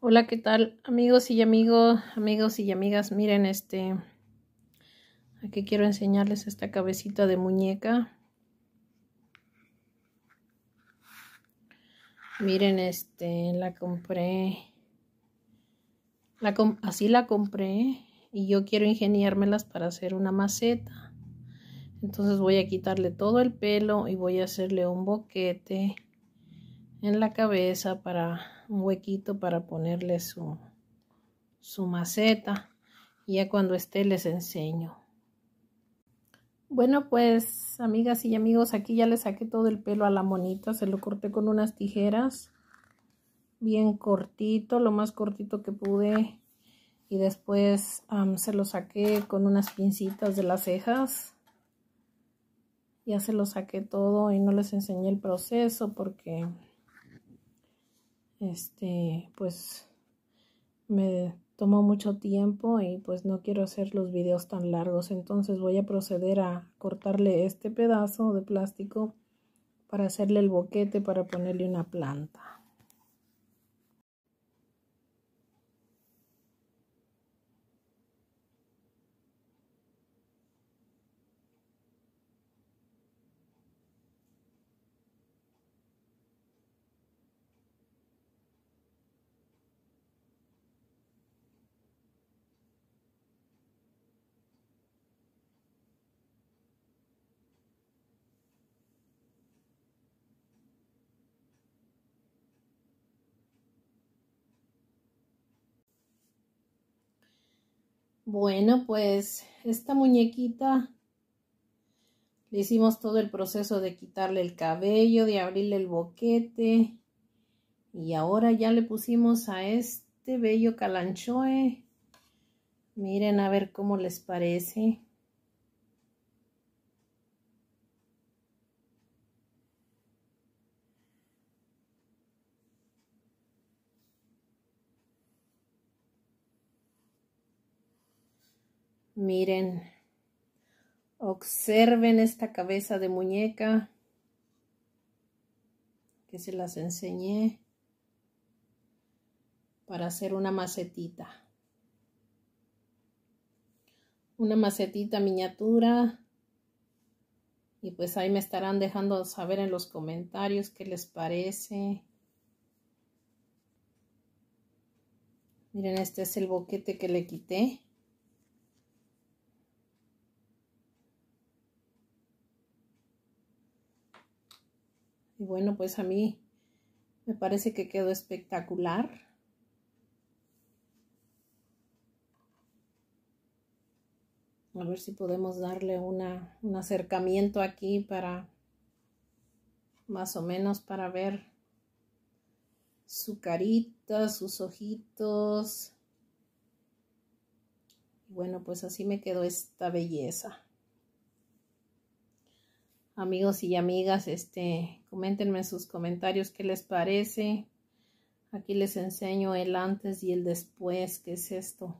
Hola, ¿qué tal? Amigos y amigos, amigos y amigas, miren este aquí quiero enseñarles esta cabecita de muñeca. Miren, este la compré. La así la compré y yo quiero ingeniármelas para hacer una maceta. Entonces voy a quitarle todo el pelo y voy a hacerle un boquete en la cabeza para un huequito para ponerle su, su maceta. Y ya cuando esté les enseño. Bueno, pues amigas y amigos, aquí ya le saqué todo el pelo a la monita, se lo corté con unas tijeras, bien cortito, lo más cortito que pude, y después se lo saqué con unas pincitas de las cejas. Ya se lo saqué todo y no les enseñé el proceso porque este, pues me tomó mucho tiempo y pues no quiero hacer los videos tan largos, entonces voy a proceder a cortarle este pedazo de plástico para hacerle el boquete para ponerle una planta. Bueno, pues esta muñequita le hicimos todo el proceso de quitarle el cabello, de abrirle el boquete. Y ahora ya le pusimos a este bello calanchoe. Miren a ver cómo les parece. Miren, observen esta cabeza de muñeca que se las enseñé para hacer una macetita. Una macetita miniatura. Y pues ahí me estarán dejando saber en los comentarios qué les parece. Miren, este es el boquete que le quité. Y bueno, pues a mí me parece que quedó espectacular. A ver si podemos darle una, un acercamiento aquí para más o menos para ver su carita, sus ojitos. Bueno, pues así me quedó esta belleza. Amigos y amigas, este Coméntenme en sus comentarios qué les parece. Aquí les enseño el antes y el después, qué es esto,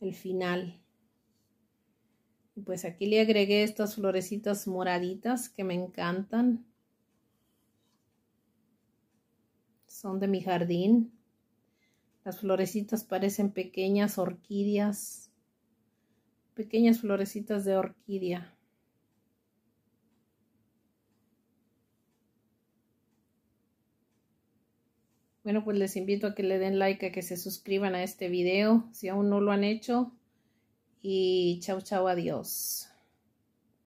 el final. Y pues aquí le agregué estas florecitas moraditas que me encantan. Son de mi jardín. Las florecitas parecen pequeñas orquídeas. Pequeñas florecitas de orquídea. Bueno, pues les invito a que le den like, a que se suscriban a este video si aún no lo han hecho. Y chao, chao, adiós.